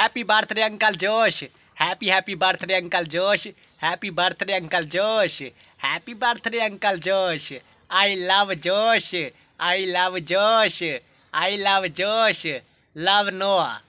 Happy birthday, Uncle Josh. Happy, happy birthday, Uncle Josh. Happy birthday, Uncle Josh. Happy birthday, Uncle Josh. I love Josh. I love Josh. I love Josh. Love Noah.